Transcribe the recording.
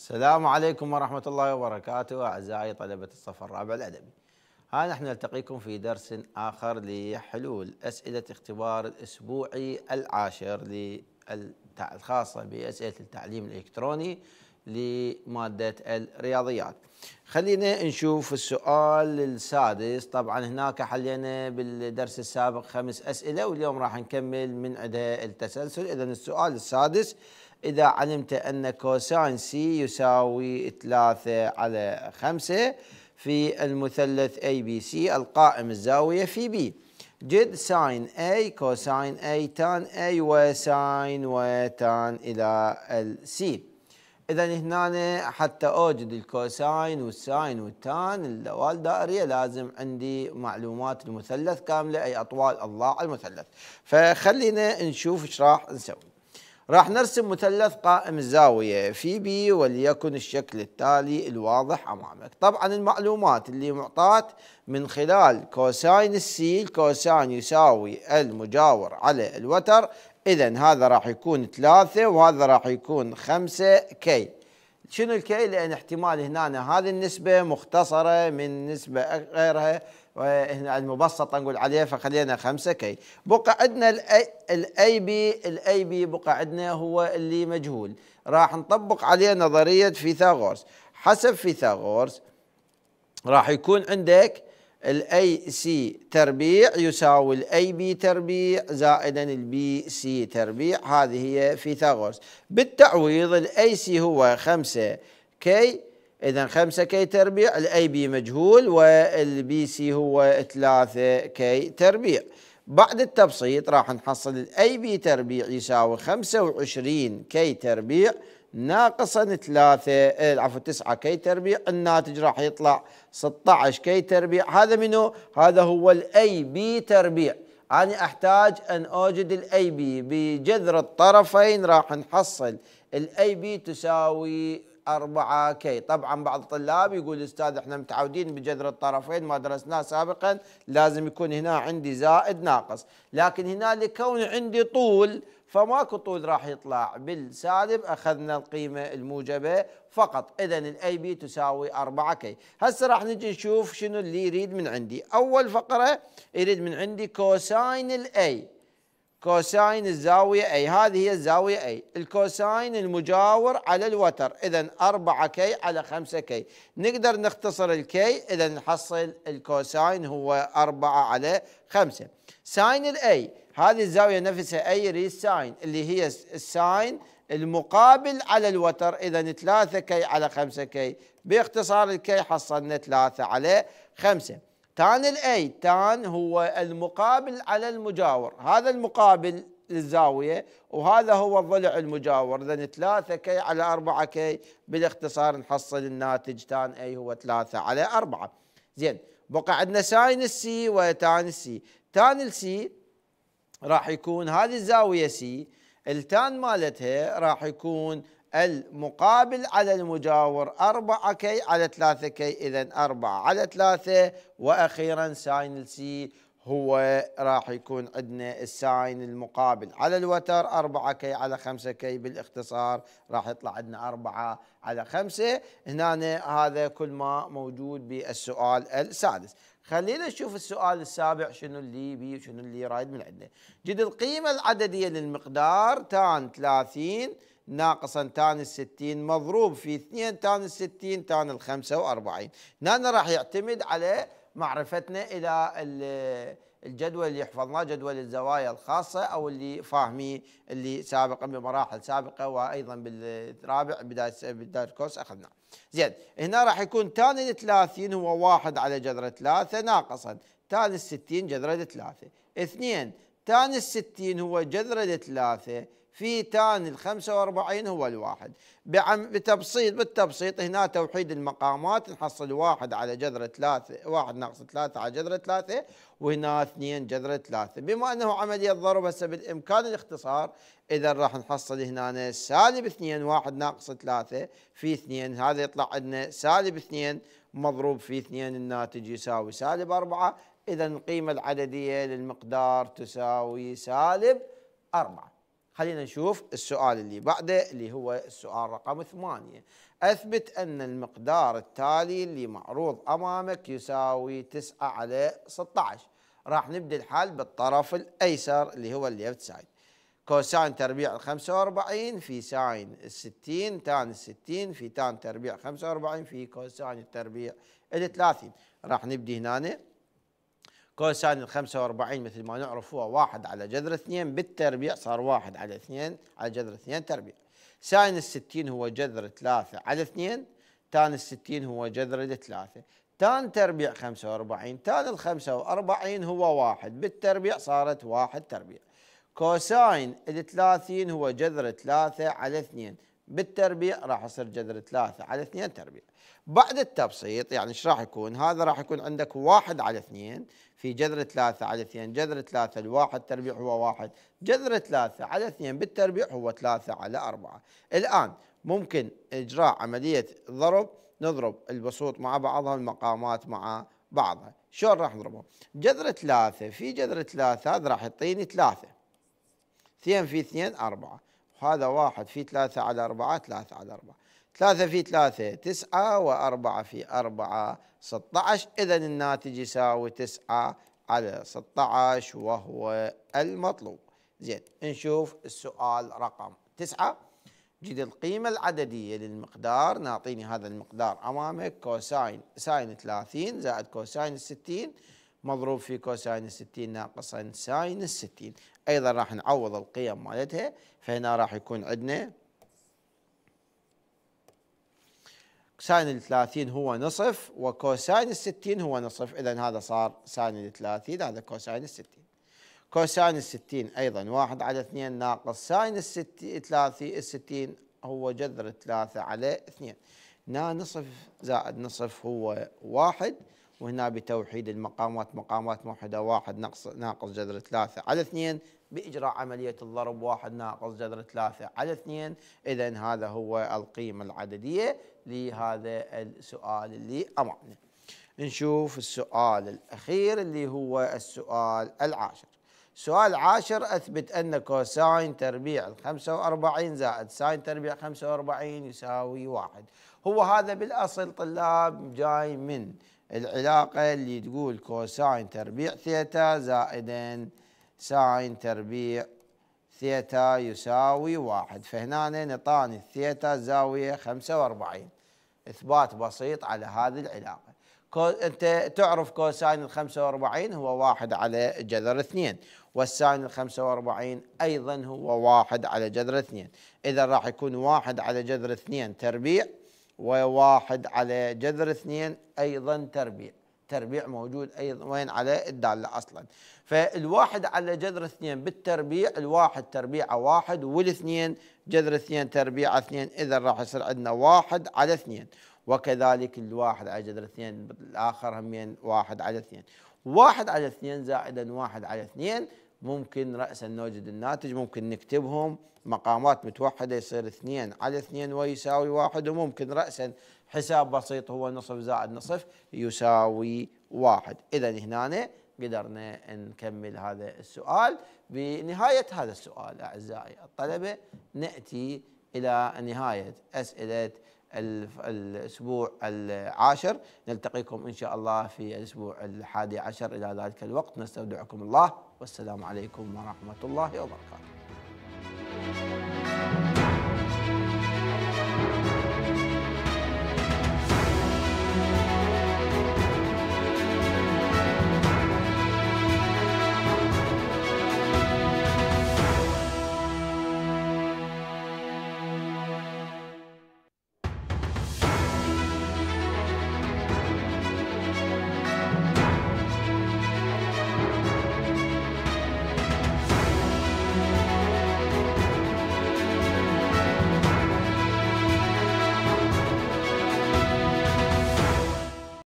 السلام عليكم ورحمة الله وبركاته أعزائي طلبة الصف الرابع الأدبي ها نحن نلتقيكم في درس آخر لحلول أسئلة اختبار الأسبوعي العاشر الخاصة بأسئلة التعليم الإلكتروني لمادة الرياضيات خلينا نشوف السؤال السادس طبعا هناك حلينا بالدرس السابق خمس أسئلة واليوم راح نكمل من عدها التسلسل إذا السؤال السادس إذا علمت أن كوساين سي يساوي 3 على 5 في المثلث اي بي سي القائم الزاوية في بي جد ساين اي كوساين اي تان اي وساين وتان إلى السي إذا هنا حتى أوجد الكوساين والساين والتان اللوال الدائرية لازم عندي معلومات المثلث كاملة أي أطوال أضلاع المثلث فخلينا نشوف إيش راح نسوي راح نرسم مثلث قائم الزاوية في بي وليكن الشكل التالي الواضح أمامك طبعا المعلومات اللي معطات من خلال كوساين السي الكوساين يساوي المجاور على الوتر إذا هذا راح يكون ثلاثة وهذا راح يكون خمسة كي شنو الكي لان احتمال هنا هذه النسبه مختصره من نسبه غيرها وهنا المبسطه نقول عليها فخلينا 5 كي بقى عندنا الاي بي الاي بي بقى عندنا هو اللي مجهول راح نطبق عليه نظريه فيثاغورس حسب فيثاغورس راح يكون عندك الاي سي تربيع يساوي الاي بي تربيع زائدا البي سي تربيع هذه هي فيثاغورس بالتعويض الاي سي هو 5 كي اذا 5 كي تربيع الاي بي مجهول والبي سي هو 3 كي تربيع بعد التبسيط راح نحصل الاي بي تربيع يساوي 25 كي تربيع ناقصا 3 إيه، عفوا 9 كي تربيع الناتج راح يطلع 16 كي تربيع هذا منو هذا هو الاي بي تربيع أنا أحتاج أن أوجد الأي بي بجذر الطرفين راح نحصل الأي بي تساوي 4 كي طبعا بعض الطلاب يقول أستاذ احنا متعودين بجذر الطرفين ما درسناه سابقا لازم يكون هنا عندي زائد ناقص لكن هنا لكون عندي طول فماكو طول راح يطلع بالسالب اخذنا القيمه الموجبه فقط اذا الاي بي تساوي 4 كي هسه راح نجي نشوف شنو اللي يريد من عندي اول فقره يريد من عندي كوساين الاي كوساين الزاويه اي هذه هي الزاويه اي الكوساين المجاور على الوتر اذا 4 كي على 5 كي نقدر نختصر الكي اذا نحصل الكوساين هو 4 على 5 ساين الاي هذه الزاوية نفسها أي ري ساين اللي هي الساين المقابل على الوتر إذا 3 كي على 5 كي باختصار الكي حصلنا 3 على 5 تان الاي تان هو المقابل على المجاور هذا المقابل للزاوية وهذا هو الضلع المجاور إذا 3 كي على 4 كي بالاختصار نحصل الناتج تان اي هو 3 على 4 زين بقى عندنا ساين السي وتان السي تان السي راح يكون هذه الزاوية سي التان مالتها راح يكون المقابل على المجاور 4 كي على 3 كي إذا 4 على 3 وأخيرا ساين السي هو راح يكون عندنا الساين المقابل على الوتر 4 كي على 5 كي بالاختصار راح يطلع عندنا 4 على 5 هنا هذا كل ما موجود بالسؤال السادس خلينا نشوف السؤال السابع شنو اللي بي شنو اللي رايد من عندنا جد القيمة العددية للمقدار تان 30 ناقصا تان الستين مضروب في 2 تان الستين تان الخمسة وأربعين هنا راح يعتمد على معرفتنا الى الجدول اللي حفظناه جدول الزوايا الخاصه او اللي فاهمي اللي سابقا بمراحل سابقه وايضا بالرابع بدايه بدايه الكورس اخذناه. زين هنا راح يكون تان ال 30 هو 1 على جذر 3 ناقصا تان ال 60 جذر 3 2 تان ال 60 هو جذر 3 في تان ال 45 هو الواحد بعم بتبسيط بالتبسيط هنا توحيد المقامات نحصل واحد على جذر ثلاثة واحد ناقص ثلاثة على جذر ثلاثة وهنا اثنين جذر ثلاثة بما أنه عملية ضرب هسه بالإمكان الاختصار إذا راح نحصل هنا سالب اثنين واحد ناقص ثلاثة في اثنين هذا يطلع عندنا سالب اثنين مضروب في اثنين الناتج يساوي سالب أربعة إذا القيمة العددية للمقدار تساوي سالب أربعة خلينا نشوف السؤال اللي بعده اللي هو السؤال رقم ثمانية أثبت أن المقدار التالي اللي معروض أمامك يساوي 9 على 16 راح نبدأ الحل بالطرف الأيسر اللي هو الليفت سايد كوساين تربيع 45 في ساين ال 60 تان 60 في تان تربيع 45 في كوساين التربيع 30 راح نبدأ هنا كوساين ال 45 مثل ما نعرف هو واحد على جذر اثنين بالتربيع صار واحد على اثنين على جذر اثنين تربيع. ساين ال 60 هو جذر ثلاثة على اثنين، تان ال 60 هو جذر الثلاثه. تان تربيع 45 تان ال 45 هو واحد بالتربيع صارت واحد تربيع. كوساين ال 30 هو جذر ثلاثة على اثنين، بالتربيع راح يصير جذر ثلاثة على اثنين تربيع بعد التبسيط يعني ايش راح يكون هذا راح يكون عندك واحد على اثنين في جذر ثلاثة على اثنين جذر ثلاثة الواحد تربيع هو واحد جذر ثلاثة على اثنين بالتربيع هو ثلاثة على أربعة الآن ممكن إجراء عملية ضرب نضرب البسوط مع بعضها المقامات مع بعضها شلون راح نضربهم جذر ثلاثة في جذر ثلاثة هذا راح يعطيني ثلاثة اثنين في اثنين أربعة هذا واحد في ثلاثة على أربعة ثلاثة على أربعة ثلاثة في ثلاثة تسعة وأربعة في أربعة ستة عشر إذن الناتج يساوي تسعة على ستة عشر وهو المطلوب زين نشوف السؤال رقم تسعة جد القيمة العددية للمقدار نعطيني هذا المقدار أمامك كوساين ساين ثلاثين زائد كوساين ستين مضروب في كوساين الستين ناقص ساين الستين أيضا راح نعوض القيم مالتها فهنا راح يكون عندنا ساين الثلاثين هو نصف وكوساين الستين هو نصف إذا هذا صار ساين الثلاثين هذا كوساين الستين كوساين الستين أيضا واحد على اثنين ناقص ساين ال الستين هو جذر ثلاثة على اثنين هنا نصف زائد نصف هو واحد وهنا بتوحيد المقامات مقامات موحدة واحد ناقص ناقص جذر ثلاثة على اثنين بإجراء عملية الضرب واحد ناقص جذر ثلاثة على اثنين إذا هذا هو القيمة العددية لهذا السؤال اللي أمامنا نشوف السؤال الأخير اللي هو السؤال العاشر سؤال عاشر أثبت أن كوساين تربيع 45 زائد ساين تربيع 45 يساوي واحد هو هذا بالأصل طلاب جاي من العلاقة اللي تقول كوساين تربيع ثيتا زائدا ساين تربيع ثيتا يساوي واحد فهنا نطاني الثيتا زاوية خمسة واربعين إثبات بسيط على هذه العلاقة كو أنت تعرف كوساين الخمسة واربعين هو واحد على جذر اثنين والساين الخمسة واربعين أيضا هو واحد على جذر اثنين إذا راح يكون واحد على جذر اثنين تربيع وواحد على جذر اثنين أيضا تربيع تربيع موجود أيضا وين على الدالة أصلا فالواحد على جذر اثنين بالتربيع الواحد تربيعه واحد والاثنين جذر اثنين تربيعه اثنين إذا راح يصير عندنا واحد على اثنين وكذلك الواحد على جذر اثنين الآخر همين واحد على اثنين واحد على اثنين زائدا واحد على اثنين ممكن رأسا نوجد الناتج ممكن نكتبهم مقامات متوحدة يصير اثنين على اثنين ويساوي واحد وممكن رأسا حساب بسيط هو نصف زائد نصف يساوي واحد إذا هنا قدرنا نكمل هذا السؤال بنهاية هذا السؤال أعزائي الطلبة نأتي إلى نهاية أسئلة الأسبوع العاشر نلتقيكم إن شاء الله في الأسبوع الحادي عشر إلى ذلك الوقت نستودعكم الله والسلام عليكم ورحمة الله وبركاته